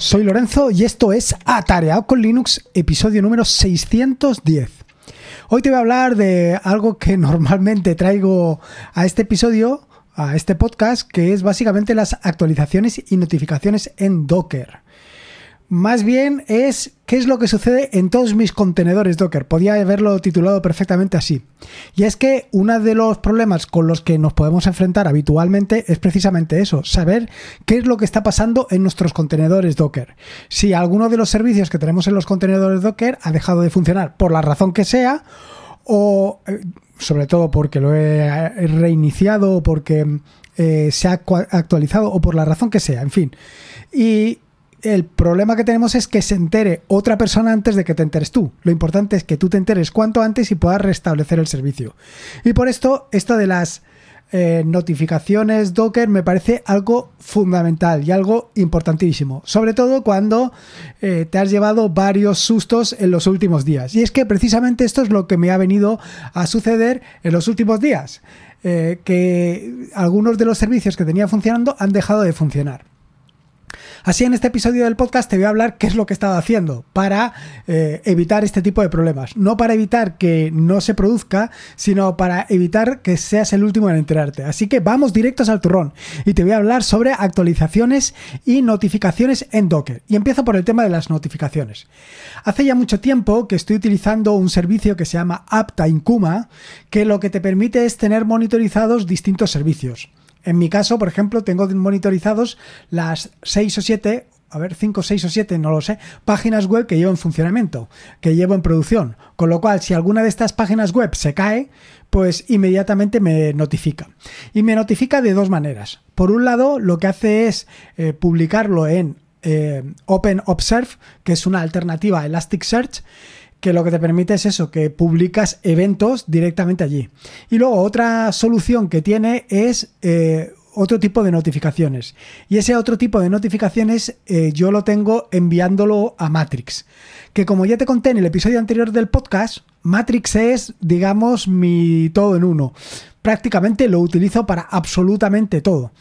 Soy Lorenzo y esto es Atareado con Linux, episodio número 610. Hoy te voy a hablar de algo que normalmente traigo a este episodio, a este podcast, que es básicamente las actualizaciones y notificaciones en Docker. Más bien es qué es lo que sucede en todos mis contenedores Docker. Podía haberlo titulado perfectamente así. Y es que uno de los problemas con los que nos podemos enfrentar habitualmente es precisamente eso, saber qué es lo que está pasando en nuestros contenedores Docker. Si alguno de los servicios que tenemos en los contenedores Docker ha dejado de funcionar por la razón que sea, o eh, sobre todo porque lo he reiniciado o porque eh, se ha actualizado o por la razón que sea, en fin. Y el problema que tenemos es que se entere otra persona antes de que te enteres tú. Lo importante es que tú te enteres cuanto antes y puedas restablecer el servicio. Y por esto, esto de las eh, notificaciones Docker me parece algo fundamental y algo importantísimo, sobre todo cuando eh, te has llevado varios sustos en los últimos días. Y es que precisamente esto es lo que me ha venido a suceder en los últimos días, eh, que algunos de los servicios que tenía funcionando han dejado de funcionar. Así en este episodio del podcast te voy a hablar qué es lo que he estado haciendo para eh, evitar este tipo de problemas. No para evitar que no se produzca, sino para evitar que seas el último en enterarte. Así que vamos directos al turrón y te voy a hablar sobre actualizaciones y notificaciones en Docker. Y empiezo por el tema de las notificaciones. Hace ya mucho tiempo que estoy utilizando un servicio que se llama Apta Kuma, que lo que te permite es tener monitorizados distintos servicios. En mi caso, por ejemplo, tengo monitorizados las 6 o 7 a ver, 5, 6 o 7, no lo sé, páginas web que llevo en funcionamiento, que llevo en producción. Con lo cual, si alguna de estas páginas web se cae, pues inmediatamente me notifica. Y me notifica de dos maneras. Por un lado, lo que hace es eh, publicarlo en eh, Open Observe, que es una alternativa a Elasticsearch que lo que te permite es eso, que publicas eventos directamente allí. Y luego otra solución que tiene es eh, otro tipo de notificaciones. Y ese otro tipo de notificaciones eh, yo lo tengo enviándolo a Matrix. Que como ya te conté en el episodio anterior del podcast, Matrix es, digamos, mi todo en uno. Prácticamente lo utilizo para absolutamente todo.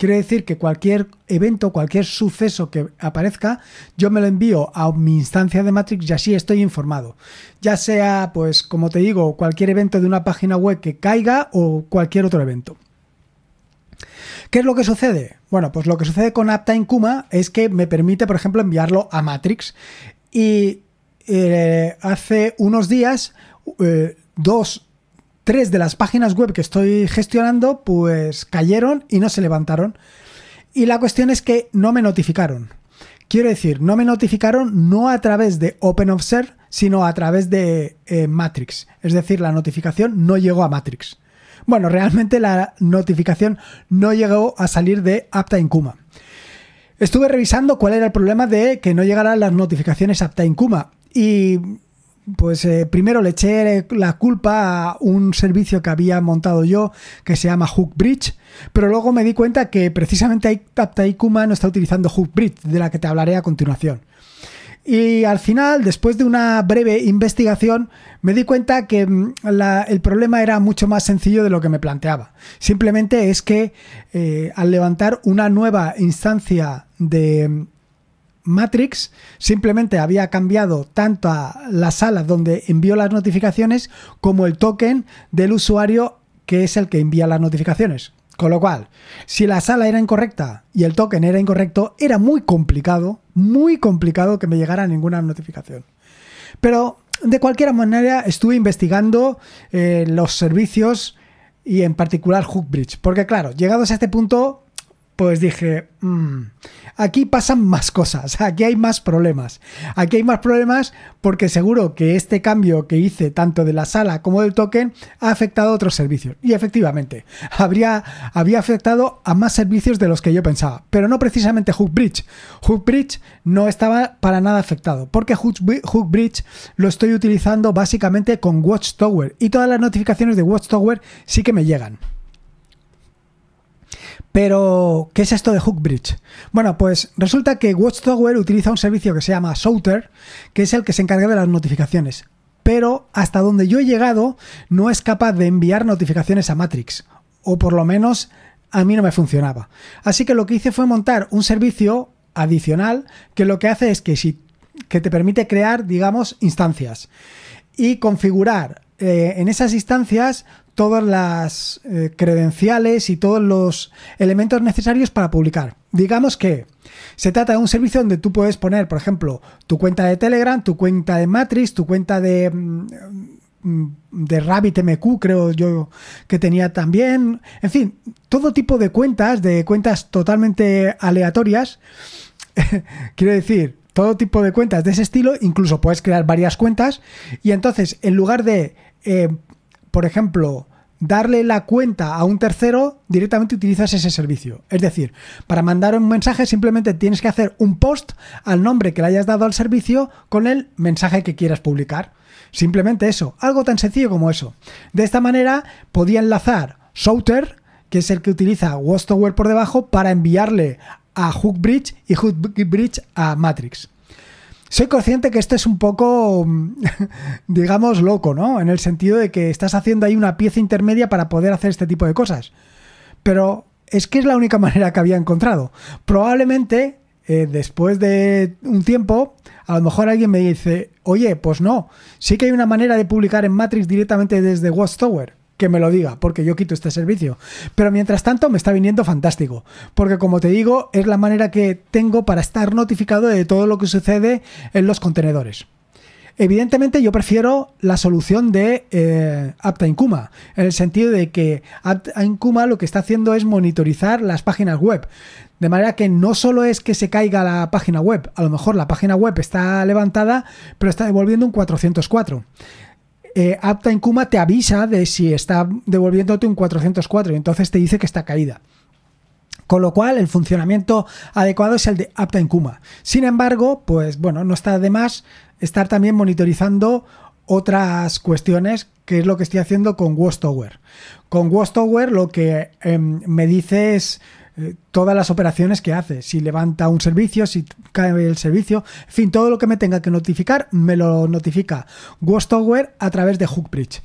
Quiere decir que cualquier evento, cualquier suceso que aparezca, yo me lo envío a mi instancia de Matrix y así estoy informado. Ya sea, pues, como te digo, cualquier evento de una página web que caiga o cualquier otro evento. ¿Qué es lo que sucede? Bueno, pues lo que sucede con Uptime Kuma es que me permite, por ejemplo, enviarlo a Matrix. Y eh, hace unos días, eh, dos tres de las páginas web que estoy gestionando pues cayeron y no se levantaron. Y la cuestión es que no me notificaron. Quiero decir, no me notificaron no a través de OpenObserve, sino a través de eh, Matrix. Es decir, la notificación no llegó a Matrix. Bueno, realmente la notificación no llegó a salir de Apta Kuma. Estuve revisando cuál era el problema de que no llegaran las notificaciones Apta Kuma y pues eh, primero le eché la culpa a un servicio que había montado yo que se llama Hook Bridge, pero luego me di cuenta que precisamente Kuma no está utilizando Hook Bridge, de la que te hablaré a continuación. Y al final, después de una breve investigación, me di cuenta que mm, el problema era mucho más sencillo de lo que me planteaba. Simplemente es que eh, al levantar una nueva instancia de mm, Matrix simplemente había cambiado tanto a la sala donde envió las notificaciones como el token del usuario que es el que envía las notificaciones. Con lo cual, si la sala era incorrecta y el token era incorrecto, era muy complicado, muy complicado que me llegara ninguna notificación. Pero de cualquier manera estuve investigando eh, los servicios y en particular Hookbridge, porque claro, llegados a este punto pues dije, mm, aquí pasan más cosas, aquí hay más problemas. Aquí hay más problemas porque seguro que este cambio que hice tanto de la sala como del token ha afectado a otros servicios. Y efectivamente, habría, había afectado a más servicios de los que yo pensaba, pero no precisamente Hookbridge. Hookbridge no estaba para nada afectado porque Hookbridge lo estoy utilizando básicamente con Watchtower y todas las notificaciones de Watchtower sí que me llegan. Pero, ¿qué es esto de Hookbridge? Bueno, pues resulta que Watchtower utiliza un servicio que se llama Souter, que es el que se encarga de las notificaciones. Pero hasta donde yo he llegado, no es capaz de enviar notificaciones a Matrix. O por lo menos a mí no me funcionaba. Así que lo que hice fue montar un servicio adicional que lo que hace es que, te permite crear, digamos, instancias y configurar eh, en esas instancias todas las eh, credenciales y todos los elementos necesarios para publicar. Digamos que se trata de un servicio donde tú puedes poner, por ejemplo, tu cuenta de Telegram, tu cuenta de Matrix, tu cuenta de... Mm, de RabbitMQ creo yo que tenía también en fin todo tipo de cuentas de cuentas totalmente aleatorias quiero decir todo tipo de cuentas de ese estilo incluso puedes crear varias cuentas y entonces en lugar de eh, por ejemplo, darle la cuenta a un tercero, directamente utilizas ese servicio. Es decir, para mandar un mensaje simplemente tienes que hacer un post al nombre que le hayas dado al servicio con el mensaje que quieras publicar. Simplemente eso, algo tan sencillo como eso. De esta manera podía enlazar Souter, que es el que utiliza Wastower por debajo, para enviarle a Hookbridge y Hookbridge a Matrix. Soy consciente que esto es un poco, mm, digamos, loco, ¿no? En el sentido de que estás haciendo ahí una pieza intermedia para poder hacer este tipo de cosas. Pero es que es la única manera que había encontrado. Probablemente, eh, después de un tiempo, a lo mejor alguien me dice, oye, pues no, sí que hay una manera de publicar en Matrix directamente desde Watchtower que me lo diga, porque yo quito este servicio. Pero mientras tanto me está viniendo fantástico, porque como te digo, es la manera que tengo para estar notificado de todo lo que sucede en los contenedores. Evidentemente yo prefiero la solución de eh, Apta Kuma, en el sentido de que Apta Kuma lo que está haciendo es monitorizar las páginas web. De manera que no solo es que se caiga la página web, a lo mejor la página web está levantada, pero está devolviendo un 404 eh, Uptime Kuma te avisa de si está devolviéndote un 404 y entonces te dice que está caída. Con lo cual, el funcionamiento adecuado es el de Uptime Kuma. Sin embargo, pues bueno, no está de más estar también monitorizando otras cuestiones, que es lo que estoy haciendo con Watchtower. Con Watchtower lo que em, me dice es eh, todas las operaciones que hace, si levanta un servicio, si cae el servicio, en fin, todo lo que me tenga que notificar me lo notifica Watchtower a través de Hookbridge.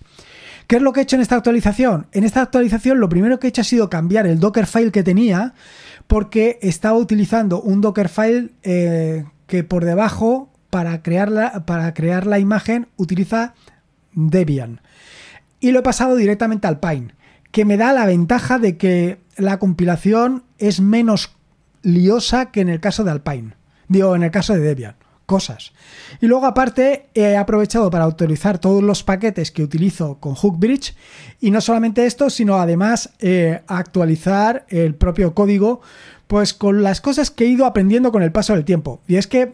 ¿Qué es lo que he hecho en esta actualización? En esta actualización lo primero que he hecho ha sido cambiar el Dockerfile que tenía porque estaba utilizando un Dockerfile file eh, que por debajo para crear, la, para crear la imagen utiliza Debian. Y lo he pasado directamente al Pine, que me da la ventaja de que la compilación es menos liosa que en el caso de Alpine. Digo, en el caso de Debian. Cosas. Y luego aparte he aprovechado para autorizar todos los paquetes que utilizo con Hookbridge. Y no solamente esto, sino además eh, actualizar el propio código. Pues con las cosas que he ido aprendiendo con el paso del tiempo. Y es que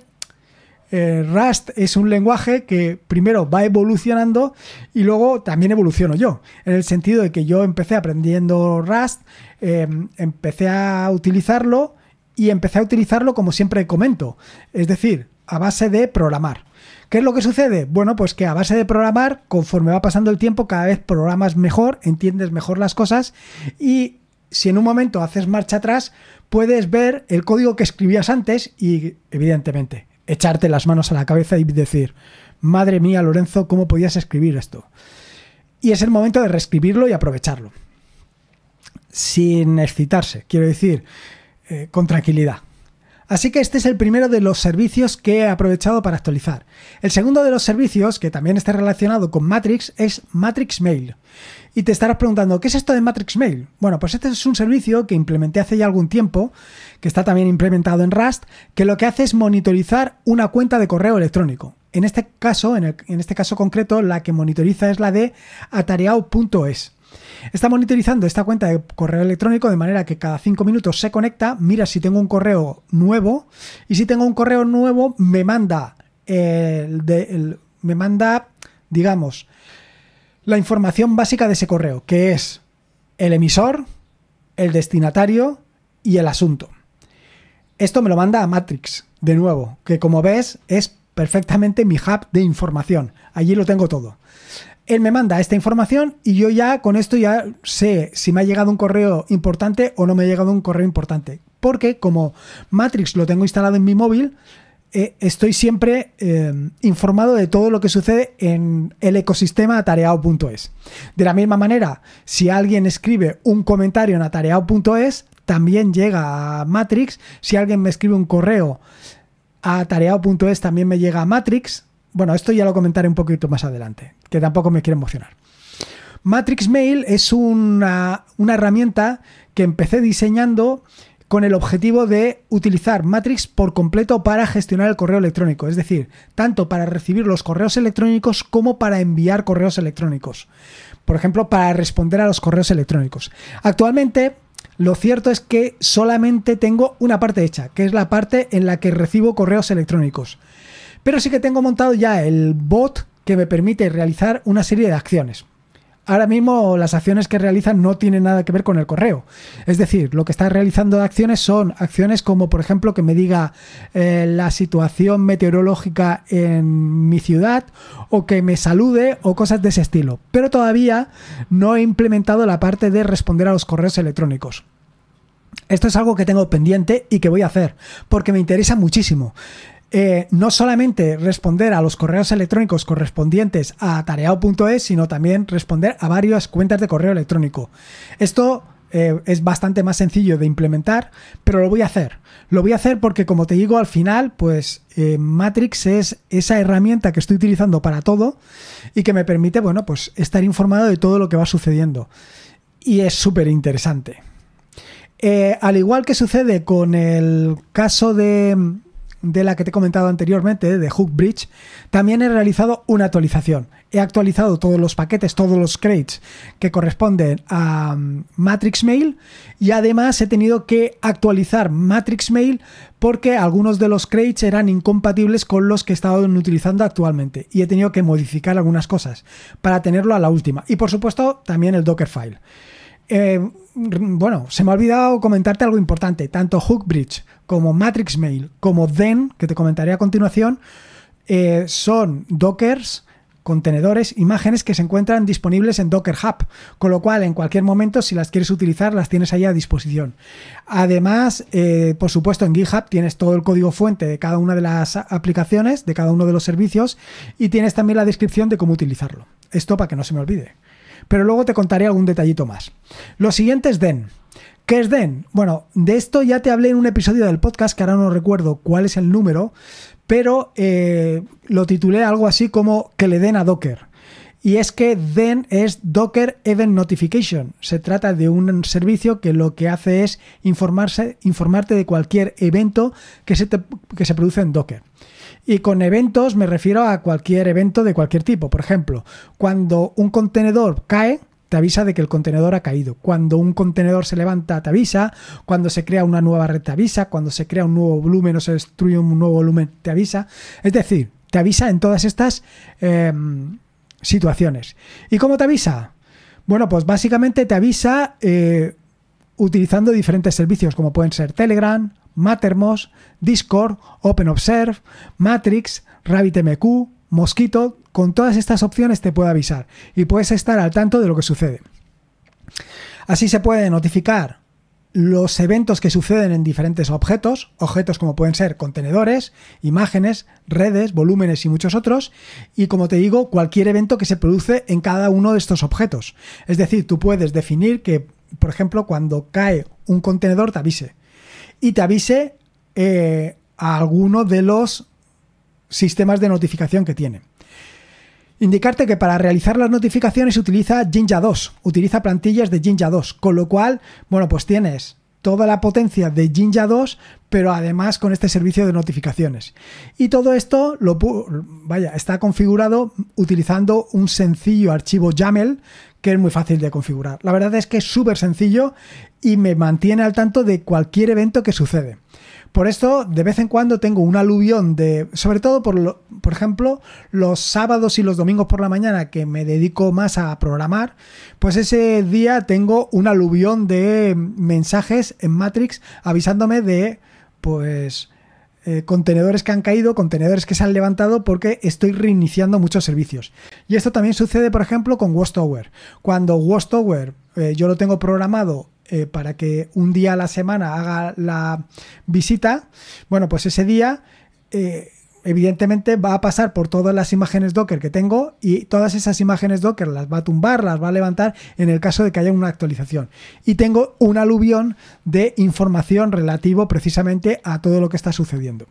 eh, Rust es un lenguaje que primero va evolucionando y luego también evoluciono yo, en el sentido de que yo empecé aprendiendo Rust, eh, empecé a utilizarlo y empecé a utilizarlo como siempre comento, es decir, a base de programar. ¿Qué es lo que sucede? Bueno, pues que a base de programar, conforme va pasando el tiempo, cada vez programas mejor, entiendes mejor las cosas y si en un momento haces marcha atrás, puedes ver el código que escribías antes y, evidentemente, echarte las manos a la cabeza y decir, madre mía Lorenzo, ¿cómo podías escribir esto? Y es el momento de reescribirlo y aprovecharlo. Sin excitarse, quiero decir, eh, con tranquilidad. Así que este es el primero de los servicios que he aprovechado para actualizar. El segundo de los servicios, que también está relacionado con Matrix, es Matrix Mail. Y te estarás preguntando, ¿qué es esto de Matrix Mail? Bueno, pues este es un servicio que implementé hace ya algún tiempo, que está también implementado en Rust, que lo que hace es monitorizar una cuenta de correo electrónico. En este caso, en, este caso concreto, la que monitoriza es la de atareao.es. Está monitorizando esta cuenta de correo electrónico de manera que cada 5 minutos se conecta, mira si tengo un correo nuevo y si tengo un correo nuevo me manda, de, me manda digamos, la información básica de ese correo, que es el emisor, el destinatario y el asunto. Esto me lo manda a Matrix, de nuevo, que como ves es perfectamente mi hub de información. Allí lo tengo todo él me manda esta información y yo ya con esto ya sé si me ha llegado un correo importante o no me ha llegado un correo importante. Porque como Matrix lo tengo instalado en mi móvil, eh, estoy siempre em, informado de todo lo que sucede en el ecosistema atareado.es. De la misma manera, si alguien escribe un comentario en atareado.es, también llega a Matrix. Si alguien me escribe un correo a atareado.es, también me llega a Matrix. Bueno, esto ya lo comentaré un poquito más adelante, que tampoco me quiero emocionar. Matrix Mail es una, una herramienta que empecé diseñando con el objetivo de utilizar Matrix por completo para gestionar el correo electrónico, es decir, tanto para recibir los correos electrónicos como para enviar correos electrónicos. Por ejemplo, para responder a los correos electrónicos. Actualmente, lo cierto es que solamente tengo una parte hecha, que es la parte en la que recibo correos electrónicos. Pero sí que tengo montado ya el bot que me permite realizar una serie de acciones. Ahora mismo las acciones que realizan no tienen nada que ver con el correo. Es decir, lo que está realizando de acciones son acciones como, por ejemplo, que me diga eh, la situación meteorológica en mi ciudad o que me salude o cosas de ese estilo. Pero todavía no he implementado la parte de responder a los correos electrónicos. Esto es algo que tengo pendiente y que voy a hacer, porque me interesa muchísimo. Eh, no solamente responder a los correos electrónicos correspondientes a tareao.es, sino también responder a varias cuentas de correo electrónico. Esto eh, es bastante más sencillo de implementar, pero lo voy a hacer. Lo voy a hacer porque, como te digo, al final, pues eh, Matrix es esa herramienta que estoy utilizando para todo y que me permite, bueno, pues estar informado de todo lo que va sucediendo. Y es súper interesante. al igual que sucede con el caso de de la que te he comentado anteriormente, de Hook Bridge, también he realizado una actualización. He actualizado todos los paquetes, todos los crates que corresponden a mm, Matrix Mail y además he tenido que actualizar Matrix Mail porque algunos de los crates eran incompatibles con los que estaban utilizando actualmente y he tenido que modificar algunas cosas para tenerlo a la última. Y por supuesto también el Dockerfile. Eh, bueno, se me ha olvidado comentarte algo importante. Tanto Hookbridge como Matrix Mail, como Den, que te comentaré a continuación, eh, son dockers contenedores, imágenes que se encuentran disponibles en Docker Hub, con lo cual en cualquier momento si las quieres utilizar las tienes ahí a disposición. Además, eh, por supuesto en GitHub tienes todo el código fuente de cada una de las aplicaciones, de cada uno de los servicios y tienes también la descripción de cómo utilizarlo. Esto para que no se me olvide pero luego te contaré algún detallito más. Lo siguiente es DEN. ¿Qué es DEN? Bueno, de esto ya te hablé en un episodio del podcast, que ahora no recuerdo cuál es el número, pero eh, lo titulé algo así como que le den a Docker. Y es que DEN es Docker Event Notification. Se trata de un servicio que lo que hace es informarse, informarte de cualquier evento que se, que se produce en Docker. Y con eventos me refiero a cualquier evento de cualquier tipo. Por ejemplo, cuando un contenedor cae, te avisa de que el contenedor ha caído. Cuando un contenedor se levanta, te avisa. Cuando se crea una nueva red, te avisa. Cuando se crea un nuevo volumen o se destruye un nuevo volumen, te avisa. Es decir, te avisa en todas estas em, situaciones. ¿Y cómo te avisa? Bueno, pues básicamente te avisa eh, utilizando diferentes servicios, como pueden ser Telegram, Mattermost, Discord, OpenObserve, Matrix, RabbitMQ, Mosquito. Con todas estas opciones te puede avisar y puedes estar al tanto de lo que sucede. Así se puede notificar los eventos que suceden en diferentes objetos, objetos como pueden ser contenedores, imágenes, redes, volúmenes y muchos otros, y como te digo, cualquier evento que se produce en cada uno de estos objetos. Es decir, tú puedes definir que, por ejemplo, cuando cae un contenedor te avise, y te avise eh, a alguno de los sistemas de notificación que tiene. Indicarte que para realizar las notificaciones utiliza Jinja 2, utiliza plantillas de Jinja 2, con lo cual, bueno, pues tienes toda la potencia de Jinja 2, pero además con este servicio de notificaciones. Y todo esto lo vaya, está configurado utilizando un sencillo archivo YAML que es muy fácil de configurar. La verdad es que es súper sencillo y me mantiene al tanto de cualquier evento que sucede. Por esto, de vez en cuando tengo un aluvión de, sobre todo por, lo, por ejemplo, los sábados y los domingos por la mañana que me dedico más a programar, pues ese día tengo un aluvión de mensajes en Matrix avisándome de, pues, eh, contenedores que han caído, contenedores que se han levantado porque estoy reiniciando muchos servicios. Y esto también sucede, por ejemplo, con Wastower. Cuando Wastower eh, yo lo tengo programado eh, para que un día a la semana haga la visita, bueno, pues ese día... Eh, evidentemente va a pasar por todas las imágenes Docker que tengo y todas esas imágenes Docker las va a tumbar, las va a levantar en el caso de que haya una actualización. Y tengo un aluvión de información relativo precisamente a todo lo que está sucediendo.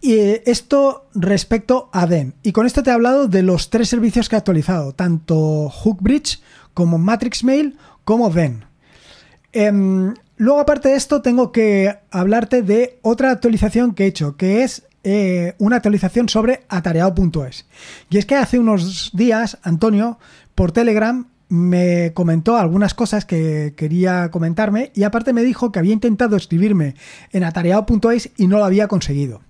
Y eh, esto respecto a DEM. Y con esto te he hablado de los tres servicios que he actualizado, tanto Hookbridge como Matrix Mail como ven. Em, luego, aparte de esto, tengo que hablarte de otra actualización que he hecho, que es eh, una actualización sobre atareado.es. Y es que hace unos días, Antonio, por Telegram, me comentó algunas cosas que quería comentarme y aparte me dijo que había intentado escribirme en atareado.es y no lo había conseguido.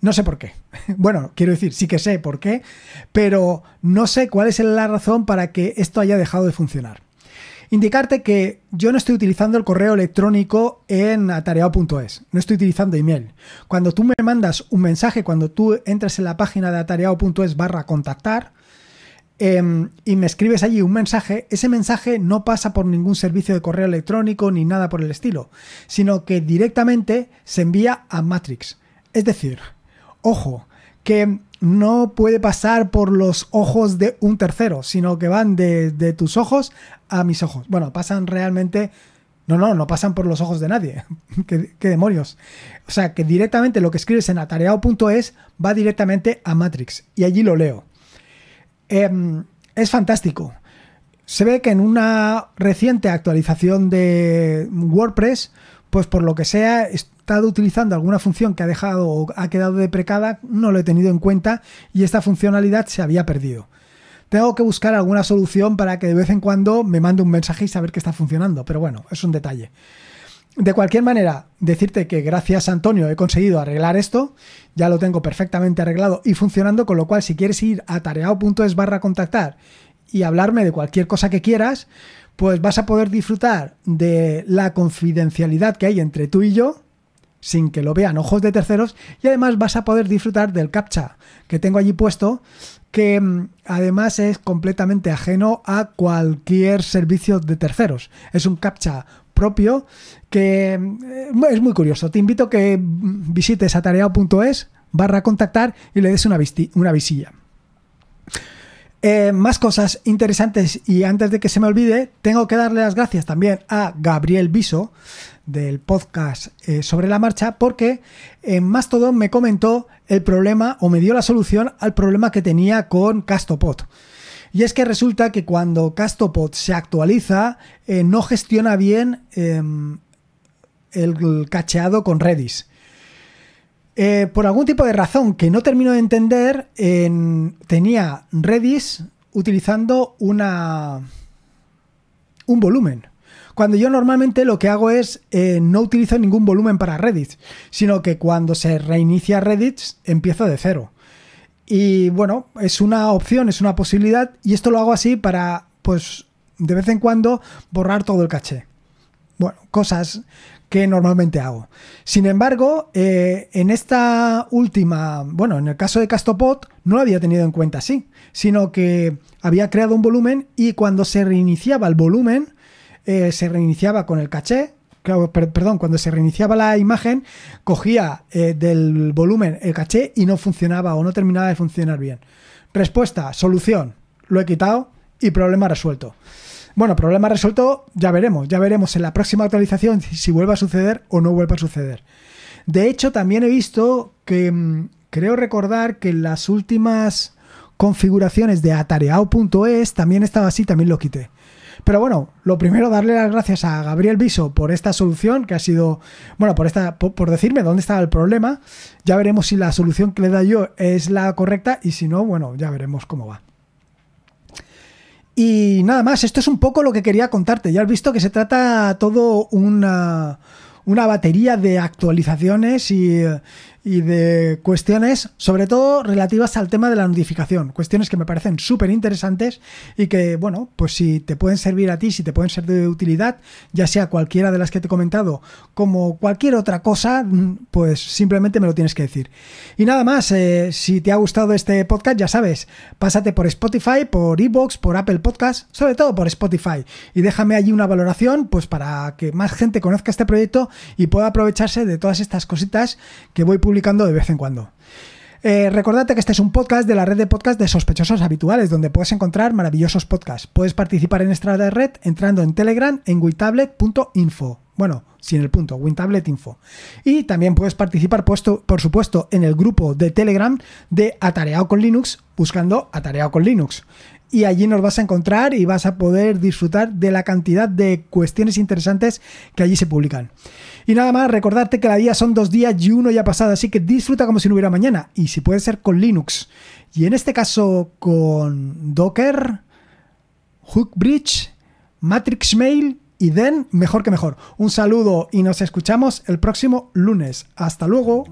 No sé por qué. Bueno, quiero decir, sí que sé por qué, pero no sé cuál es la razón para que esto haya dejado de funcionar. Indicarte que yo no estoy utilizando el correo electrónico en atareado.es, no estoy utilizando email. Cuando tú me mandas un mensaje, cuando tú entras en la página de atareado.es barra contactar, em, y me escribes allí un mensaje, ese mensaje no pasa por ningún servicio de correo electrónico ni nada por el estilo, sino que directamente se envía a Matrix. Es decir, ojo, que no puede pasar por los ojos de un tercero, sino que van de, tus ojos a mis ojos. Bueno, pasan realmente... No, no, no pasan por los ojos de nadie. ¿Qué, demonios? O sea, que directamente lo que escribes en atareado.es va directamente a Matrix y allí lo leo. Em, es fantástico. Se ve que en una reciente actualización de WordPress pues por lo que sea, he estado utilizando alguna función que ha dejado o ha quedado deprecada, no lo he tenido en cuenta y esta funcionalidad se había perdido. Tengo que buscar alguna solución para que de vez en cuando me mande un mensaje y saber que está funcionando, pero bueno, es un detalle. De cualquier manera, decirte que gracias a Antonio he conseguido arreglar esto, ya lo tengo perfectamente arreglado y funcionando, con lo cual si quieres ir a tareao.es barra contactar y hablarme de cualquier cosa que quieras, pues vas a poder disfrutar de la confidencialidad que hay entre tú y yo sin que lo vean ojos de terceros y además vas a poder disfrutar del captcha que tengo allí puesto que mm, además es completamente ajeno a cualquier servicio de terceros. Es un captcha propio que mm, es muy curioso. Te invito a que mm, visites atareado.es barra contactar y le des una, una visilla. Eh, más cosas interesantes y antes de que se me olvide, tengo que darle las gracias también a Gabriel Viso del podcast eh, sobre la marcha porque en eh, Mastodon me comentó el problema o me dio la solución al problema que tenía con Castopod. Y es que resulta que cuando Castopod se actualiza, no gestiona bien em, el cacheado con Redis. Eh, por algún tipo de razón que no termino de entender, tenía Redis utilizando una un volumen. Cuando yo normalmente lo que hago es eh, no utilizo ningún volumen para Redis sino que cuando se reinicia Redis empiezo de cero. Y bueno, es una opción, es una posibilidad, y esto lo hago así para, pues, de vez en cuando borrar todo el caché. Bueno, cosas que normalmente hago. Sin embargo, eh, en esta última, bueno, en el caso de Castopod, no lo había tenido en cuenta así, sino que había creado un volumen y cuando se reiniciaba el volumen, eh, se reiniciaba con el caché, perdón, cuando se reiniciaba la imagen, cogía eh, del volumen el caché y no funcionaba o no terminaba de funcionar bien. Respuesta, solución, lo he quitado y problema resuelto. Bueno, problema resuelto, ya veremos, ya veremos en la próxima actualización si vuelve a suceder o no vuelve a suceder. De hecho, también he visto que mm, creo recordar que en las últimas configuraciones de atareao.es también estaba así, también lo quité. Pero bueno, lo primero darle las gracias a Gabriel Viso por esta solución que ha sido, bueno, por esta por, decirme dónde estaba el problema. Ya veremos si la solución que le da yo es la correcta y si no, bueno, ya veremos cómo va. Y nada más, esto es un poco lo que quería contarte. Ya has visto que se trata todo una, una batería de actualizaciones y eh, y de cuestiones, sobre todo relativas al tema de la notificación. Cuestiones que me parecen súper interesantes y que, bueno, pues si te pueden servir a ti, si te pueden ser de utilidad, ya sea cualquiera de las que te he comentado, como cualquier otra cosa, mm, pues simplemente me lo tienes que decir. Y nada más, eh, si te ha gustado este podcast, ya sabes, pásate por Spotify, por Evox, por Apple Podcast, sobre todo por Spotify, y déjame allí una valoración, pues para que más gente conozca este proyecto y pueda aprovecharse de todas estas cositas que voy publicando de vez en cuando. Eh, recordate que este es un podcast de la red de podcast de sospechosos habituales, donde puedes encontrar maravillosos podcasts. Puedes participar en esta red entrando en Telegram en wintablet.info. Bueno, sin el punto, wintablet.info. Y también puedes participar, puesto, por supuesto, en el grupo de Telegram de Atareado con Linux, buscando Atareado con Linux y allí nos vas a encontrar y vas a poder disfrutar de la cantidad de cuestiones interesantes que allí se publican. Y nada más, recordarte que la día son dos días y uno ya pasado, así que disfruta como si no hubiera mañana. Y si puede ser con Linux. Y en este caso con Docker, Hookbridge, Matrix Mail y Den, mejor que mejor. Un saludo y nos escuchamos el próximo lunes. Hasta luego.